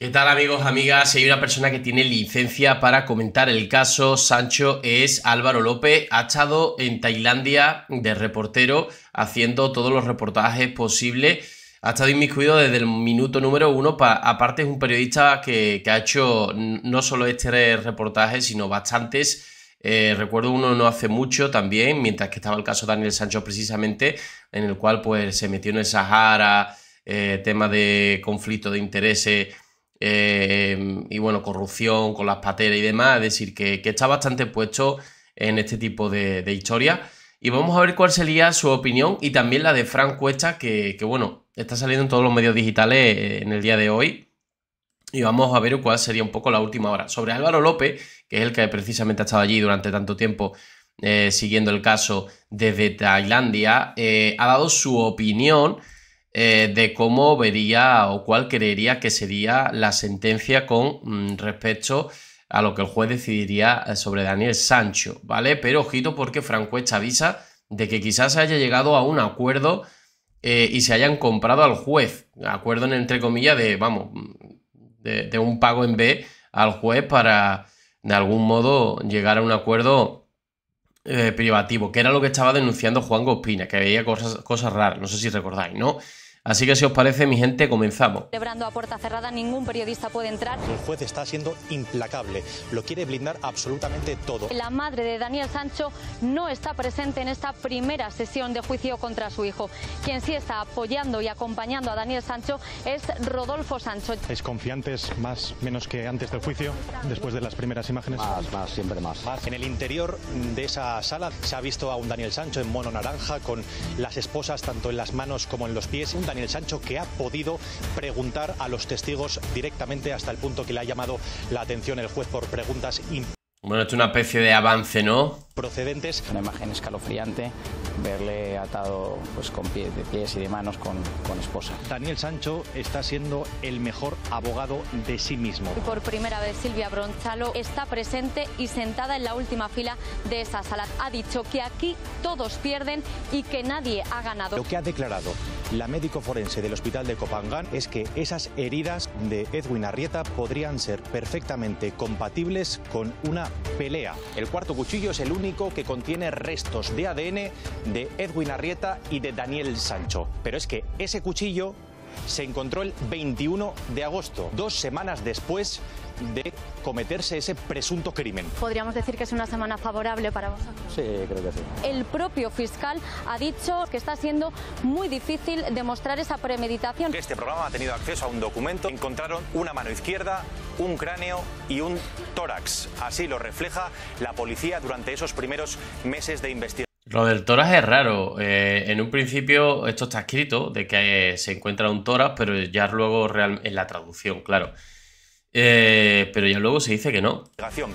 ¿Qué tal amigos, amigas? Si hay una persona que tiene licencia para comentar el caso, Sancho, es Álvaro López. Ha estado en Tailandia de reportero haciendo todos los reportajes posibles. Ha estado inmiscuido desde el minuto número uno. aparte es un periodista que, ha hecho no solo este reportaje, sino bastantes. Eh, recuerdo uno no hace mucho también, mientras que estaba el caso Daniel Sancho precisamente, en el cual pues se metió en el Sahara, eh, tema de conflicto de intereses Em, y bueno, corrupción con las pateras y demás, es decir, que, está bastante puesto en este tipo de, historia Y vamos a ver cuál sería su opinión y también la de Frank Cuesta, que, bueno, está saliendo en todos los medios digitales eh, en el día de hoy. Y vamos a ver cuál sería un poco la última hora. Sobre Álvaro López, que es el que precisamente ha estado allí durante tanto tiempo eh, siguiendo el caso desde Tailandia, eh, ha dado su opinión eh, de cómo vería o cuál creería que sería la sentencia con mm, respecto a lo que el juez decidiría eh, sobre Daniel Sancho, ¿vale? Pero ojito porque Francuesta avisa de que quizás haya llegado a un acuerdo eh, y se hayan comprado al juez, acuerdo en, entre comillas de, vamos, mm, de, de un pago en B al juez para de algún modo llegar a un acuerdo eh, privativo, que era lo que estaba denunciando Juan Gospina, que veía cosas, cosas raras, no sé si recordáis, ¿no? Así que si os parece, mi gente, comenzamos. Celebrando a puerta cerrada, ningún periodista puede entrar. El juez está siendo implacable, lo quiere blindar absolutamente todo. La madre de Daniel Sancho no está presente en esta primera sesión de juicio contra su hijo. Quien sí está apoyando y acompañando a Daniel Sancho es Rodolfo Sancho. ¿Es confiantes más menos que antes del juicio, después de las primeras imágenes? Más, más, siempre más. En el interior de esa sala se ha visto a un Daniel Sancho en mono naranja con las esposas tanto en las manos como en los pies. Daniel Sancho, que ha podido preguntar a los testigos directamente hasta el punto que le ha llamado la atención el juez por preguntas bueno, es una especie de avance, ¿no? Procedentes. Una imagen escalofriante, verle atado pues, con de pies y de manos con, con, esposa. Daniel Sancho está siendo el mejor abogado de sí mismo. por primera vez Silvia Bronzalo está presente y sentada en la última fila de esa sala. Ha dicho que aquí todos pierden y que nadie ha ganado. Lo que ha declarado la médico forense del hospital de Copangán es que esas heridas de Edwin Arrieta podrían ser perfectamente compatibles con una pelea. El cuarto cuchillo es el único que contiene restos de ADN de Edwin Arrieta y de Daniel Sancho. Pero es que ese cuchillo se encontró el 21 de agosto, dos semanas después de cometerse ese presunto crimen. Podríamos decir que es una semana favorable para vosotros. Sí, creo que sí. El propio fiscal ha dicho que está siendo muy difícil demostrar esa premeditación. Este programa ha tenido acceso a un documento. Encontraron una mano izquierda, un cráneo y un tórax. Así lo refleja la policía durante esos primeros meses de investigación. Lo del toras es raro. Eh, en un principio esto está escrito de que se encuentra un toras, pero ya luego real, en la traducción, claro. Eh, pero ya luego se dice que no.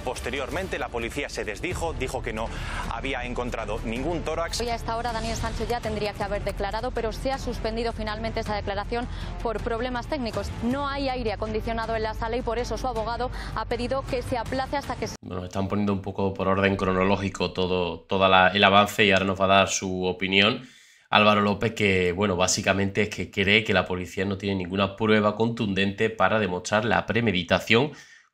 Posteriormente la policía se desdijo, dijo que no había encontrado ningún tórax. Hoy a esta hora Daniel Sancho ya tendría que haber declarado, pero se ha suspendido finalmente esa declaración por problemas técnicos. No hay aire acondicionado en la sala y por eso su abogado ha pedido que se aplace hasta que... Bueno, están poniendo un poco por orden cronológico todo, toda la, el avance y ahora nos va a dar su opinión. Álvaro López, que bueno, básicamente es que cree que la policía no tiene ninguna prueba contundente para demostrar la premeditación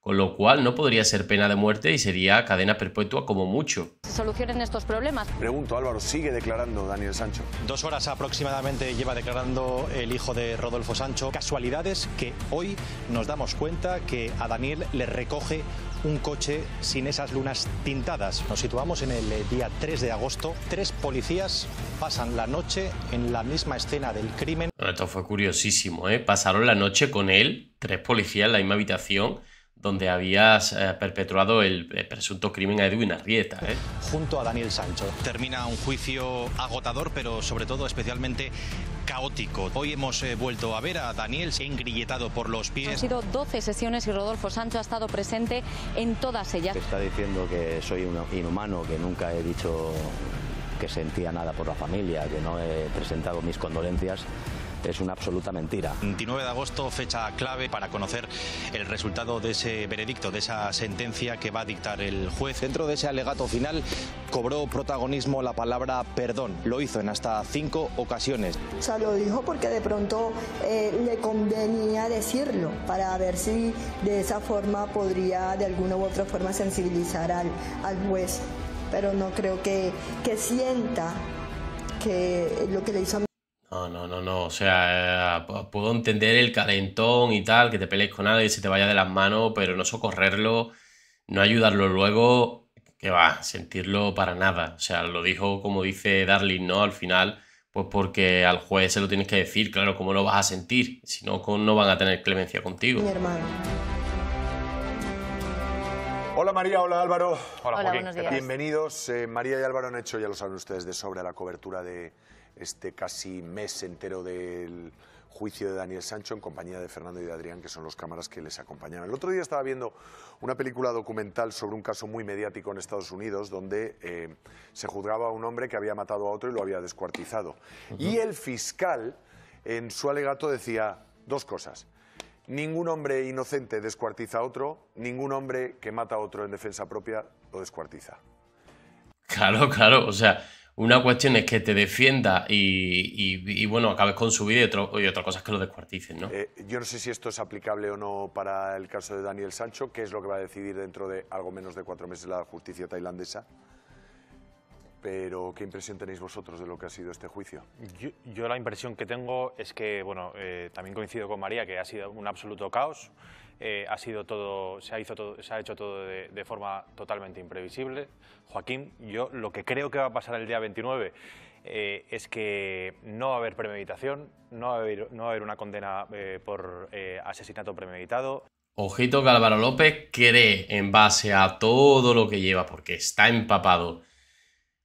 con lo cual no podría ser pena de muerte y sería cadena perpetua como mucho. Se solucionen estos problemas. Pregunto, Álvaro, ¿sigue declarando Daniel Sancho? Dos horas aproximadamente lleva declarando el hijo de Rodolfo Sancho. Casualidades que hoy nos damos cuenta que a Daniel le recoge un coche sin esas lunas tintadas. Nos situamos en el eh, día 3 de agosto. Tres policías pasan la noche en la misma escena del crimen. esto fue curiosísimo, ¿eh? Pasaron la noche con él, tres policías en la misma habitación donde habías perpetrado eh, perpetuado el, presunto crimen a Edwin Arrieta. ¿eh? Junto a Daniel Sancho. Termina un juicio agotador, pero sobre todo especialmente caótico. Hoy hemos eh, vuelto a ver a Daniel engrilletado por los pies. Han sido 12 sesiones y Rodolfo Sancho ha estado presente en todas ellas. Está diciendo que soy un inhumano, que nunca he dicho que sentía nada por la familia, que no he presentado mis condolencias es una absoluta mentira. 29 de agosto, fecha clave para conocer el resultado de ese veredicto, de esa sentencia que va a dictar el juez. Dentro de ese alegato final cobró protagonismo la palabra perdón. Lo hizo en hasta cinco ocasiones. O lo dijo porque de pronto eh, le convenía decirlo para ver si de esa forma podría de alguna u otra forma sensibilizar al, al juez. Pero no creo que, que sienta que lo que le hizo a no, no, no, no. O sea, eh, puedo entender el calentón y tal, que te pelees con alguien y se te vaya de las manos, pero no socorrerlo, no ayudarlo luego, que va, sentirlo para nada. O sea, lo dijo como dice Darling, ¿no? Al final, pues porque al juez se lo tienes que decir, claro, ¿cómo lo vas a sentir? Si no, no van a tener clemencia contigo. hermano. Hola María, hola Álvaro. Hola, Bienvenidos. Eh, María y Álvaro han hecho, ya lo saben ustedes de sobre la cobertura de este casi mes entero del juicio de Daniel Sancho en compañía de Fernando y de Adrián, que son los cámaras que les acompañaron. El otro día estaba viendo una película documental sobre un caso muy mediático en Estados Unidos, donde eh, se juzgaba a un hombre que había matado a otro y lo había descuartizado. Y el fiscal, en su alegato, decía dos cosas. Ningún hombre inocente descuartiza a otro, ningún hombre que mata a otro en defensa propia lo descuartiza. Claro, claro, o sea, una cuestión es que te defienda y, bueno, acabes con su vida y, y, otra cosa es que lo descuarticen, ¿no? Eh, yo no sé si esto es aplicable o no para el caso de Daniel Sancho, que es lo que va a decidir dentro de algo menos de cuatro meses la justicia tailandesa pero ¿qué impresión tenéis vosotros de lo que ha sido este juicio? Yo, la impresión que tengo es que, bueno, eh, también coincido con María, que ha sido un absoluto caos, eh, ha sido todo, se ha, todo, se ha hecho todo de, forma totalmente imprevisible. Joaquín, yo lo que creo que va a pasar el día 29 eh, es que no va a haber premeditación, no haber, no va a haber una condena por asesinato premeditado. Ojito que Álvaro López cree en base a todo lo que lleva, porque está empapado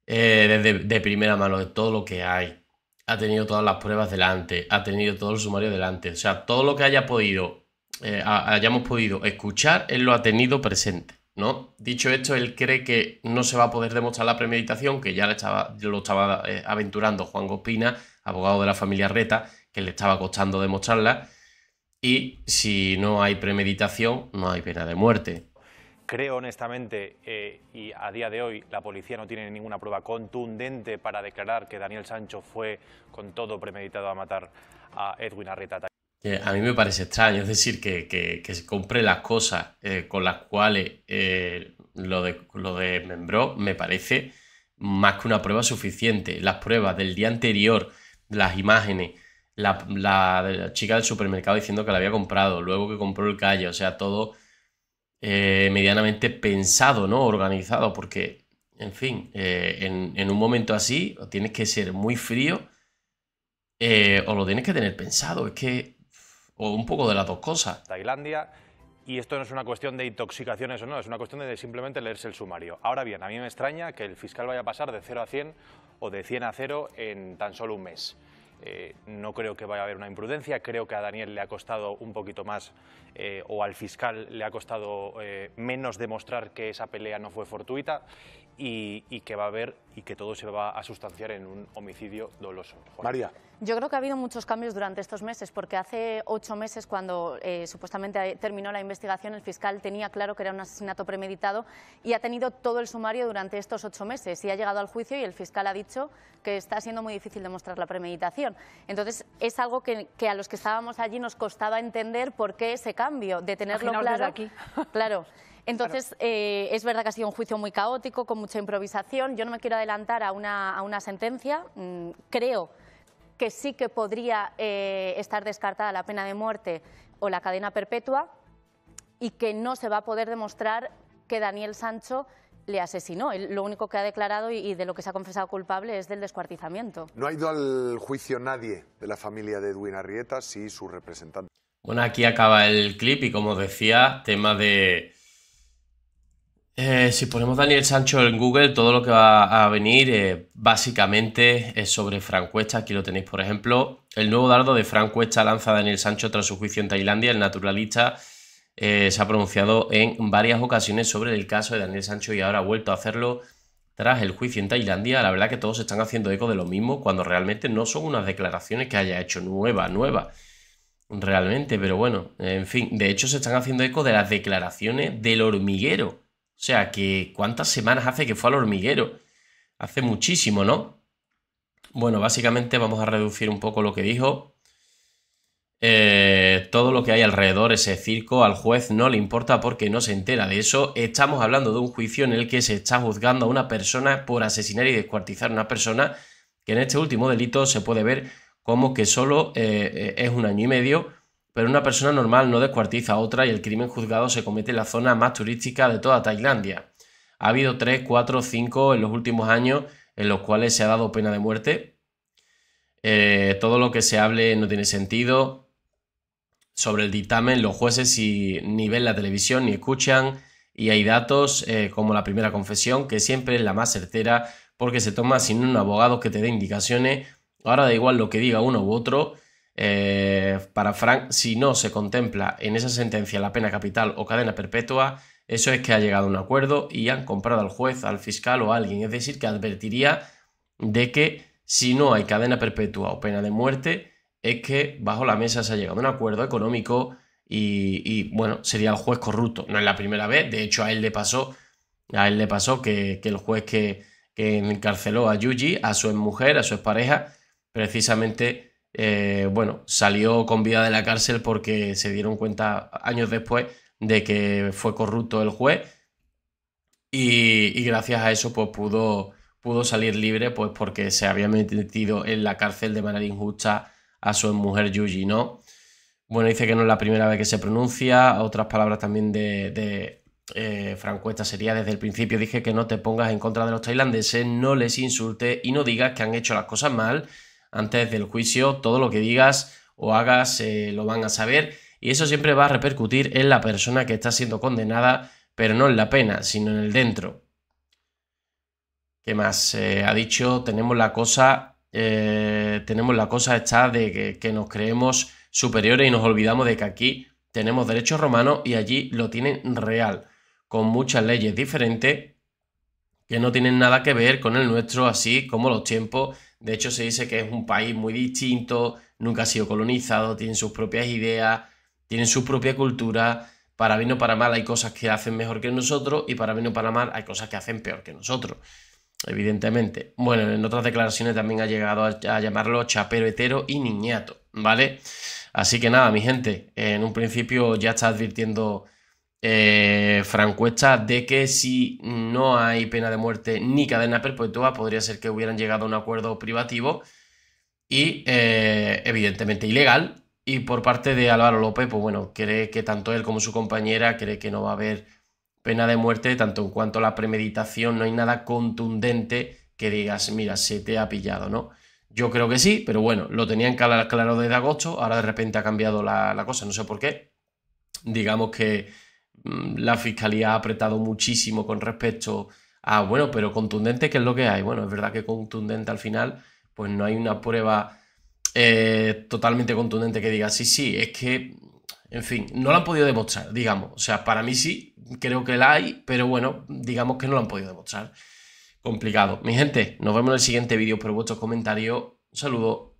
eh, desde de, primera mano de todo lo que hay. Ha tenido todas las pruebas delante, ha tenido todo el sumario delante. O sea, todo lo que haya podido, eh, hayamos podido escuchar, él lo ha tenido presente, ¿no? Dicho esto, él cree que no se va a poder demostrar la premeditación, que ya estaba, lo estaba eh, aventurando Juan Gospina, abogado de la familia Reta, que le estaba costando demostrarla. Y si no hay premeditación, no hay pena de muerte. Creo honestamente, eh, y a día de hoy la policía no tiene ninguna prueba contundente para declarar que Daniel Sancho fue con todo premeditado a matar a Edwin Arrieta. Eh, a mí me parece extraño, es decir, que, se compre las cosas eh, con las cuales lo, desmembró, lo me parece más que una prueba suficiente. Las pruebas del día anterior, las imágenes, la, la, la chica del supermercado diciendo que la había comprado, luego que compró el calle, o sea, todo eh, medianamente pensado, ¿no? Organizado, porque, en fin, eh, en, un momento así o tienes que ser muy frío eh, o lo tienes que tener pensado, es que, o un poco de las dos cosas. Tailandia, y esto no es una cuestión de intoxicaciones o no, es una cuestión de simplemente leerse el sumario. Ahora bien, a mí me extraña que el fiscal vaya a pasar de 0 a 100 o de 100 a 0 en tan solo un mes. Eh, no creo que vaya a haber una imprudencia, creo que a Daniel le ha costado un poquito más eh, o al fiscal le ha costado eh, menos demostrar que esa pelea no fue fortuita y, que va a haber y que todo se va a sustanciar en un homicidio doloso. María. Yo creo que ha habido muchos cambios durante estos meses, porque hace ocho meses, cuando eh, supuestamente terminó la investigación, el fiscal tenía claro que era un asesinato premeditado y ha tenido todo el sumario durante estos ocho meses y ha llegado al juicio y el fiscal ha dicho que está siendo muy difícil demostrar la premeditación. Entonces, es algo que, a los que estábamos allí nos costaba entender por qué ese cambio, de tenerlo claro. Aquí. Claro. Entonces, eh, es verdad que ha sido un juicio muy caótico, con mucha improvisación. Yo no me quiero adelantar a una, a una sentencia. Mm, creo que sí que podría eh, estar descartada la pena de muerte o la cadena perpetua y que no se va a poder demostrar que Daniel Sancho le asesinó. lo único que ha declarado y, de lo que se ha confesado culpable es del descuartizamiento. No ha ido al juicio nadie de la familia de Edwin Arrieta, sí su representante. Bueno, aquí acaba el clip y como decía, tema de eh, si ponemos Daniel Sancho en Google, todo lo que va a venir eh, básicamente es sobre Fran Cuesta. Aquí lo tenéis, por ejemplo. El nuevo dardo de Fran Cuesta lanza a Daniel Sancho tras su juicio en Tailandia. El naturalista eh, se ha pronunciado en varias ocasiones sobre el caso de Daniel Sancho y ahora ha vuelto a hacerlo tras el juicio en Tailandia. La verdad que todos están haciendo eco de lo mismo cuando realmente no son unas declaraciones que haya hecho nueva, nueva. Realmente, pero bueno, en fin, de hecho se están haciendo eco de las declaraciones del hormiguero o sea, que cuántas semanas hace que fue al hormiguero. Hace muchísimo, ¿no? Bueno, básicamente vamos a reducir un poco lo que dijo. Eh, todo lo que hay alrededor ese circo al juez no le importa porque no se entera de eso. Estamos hablando de un juicio en el que se está juzgando a una persona por asesinar y descuartizar a una persona que en este último delito se puede ver como que solo eh, eh, es un año y medio pero una persona normal no descuartiza a otra y el crimen juzgado se comete en la zona más turística de toda Tailandia. Ha habido 3, 4, 5 en los últimos años en los cuales se ha dado pena de muerte. Eh, todo lo que se hable no tiene sentido. Sobre el dictamen, los jueces ni ven la televisión ni escuchan y hay datos eh, como la primera confesión, que siempre es la más certera porque se toma sin un abogado que te dé indicaciones. Ahora da igual lo que diga uno u otro, eh, para Frank, si no se contempla en esa sentencia la pena capital o cadena perpetua, eso es que ha llegado a un acuerdo y han comprado al juez, al fiscal o a alguien. Es decir, que advertiría de que si no hay cadena perpetua o pena de muerte, es que bajo la mesa se ha llegado a un acuerdo económico y, bueno, sería el juez corrupto. No es la primera vez, de hecho a él le pasó, a él le pasó que, el juez que, encarceló a Yuji, a su mujer, a su pareja, precisamente eh, bueno, salió con vida de la cárcel porque se dieron cuenta años después de que fue corrupto el juez y, gracias a eso pues pudo, pudo salir libre pues porque se había metido en la cárcel de manera injusta a su mujer Yuji, ¿no? Bueno, dice que no es la primera vez que se pronuncia, otras palabras también de, de eh, sería desde el principio dije que no te pongas en contra de los tailandeses, no les insultes y no digas que han hecho las cosas mal antes del juicio, todo lo que digas o hagas eh, lo van a saber y eso siempre va a repercutir en la persona que está siendo condenada, pero no en la pena, sino en el dentro. ¿Qué más? Eh, ha dicho, tenemos la cosa, eh, tenemos la cosa esta de que, que nos creemos superiores y nos olvidamos de que aquí tenemos derecho romano y allí lo tienen real, con muchas leyes diferentes que no tienen nada que ver con el nuestro, así como los tiempos de hecho, se dice que es un país muy distinto, nunca ha sido colonizado, tienen sus propias ideas, tienen su propia cultura. Para bien o para mal hay cosas que hacen mejor que nosotros y para bien o para mal hay cosas que hacen peor que nosotros, evidentemente. Bueno, en otras declaraciones también ha llegado a, llamarlo chapero hetero y niñato, ¿vale? Así que nada, mi gente, en un principio ya está advirtiendo eh, Francuesta de que si no hay pena de muerte ni cadena perpetua, podría ser que hubieran llegado a un acuerdo privativo y eh, evidentemente ilegal. Y por parte de Álvaro López, pues bueno, cree que tanto él como su compañera cree que no va a haber pena de muerte, tanto en cuanto a la premeditación, no hay nada contundente que digas, mira, se te ha pillado, ¿no? Yo creo que sí, pero bueno, lo tenían claro desde agosto, ahora de repente ha cambiado la cosa, no sé por qué. Digamos que Mm, la fiscalía ha apretado muchísimo con respecto a, bueno, pero contundente, ¿qué es lo que hay? Bueno, es verdad que contundente al final, pues no hay una prueba eh, totalmente contundente que diga, sí, sí, es que, en fin, no la han podido demostrar, digamos. O sea, para mí sí, creo que la hay, pero bueno, digamos que no la han podido demostrar. Complicado. Mi gente, nos vemos en el siguiente vídeo por vuestros comentarios. Un saludo.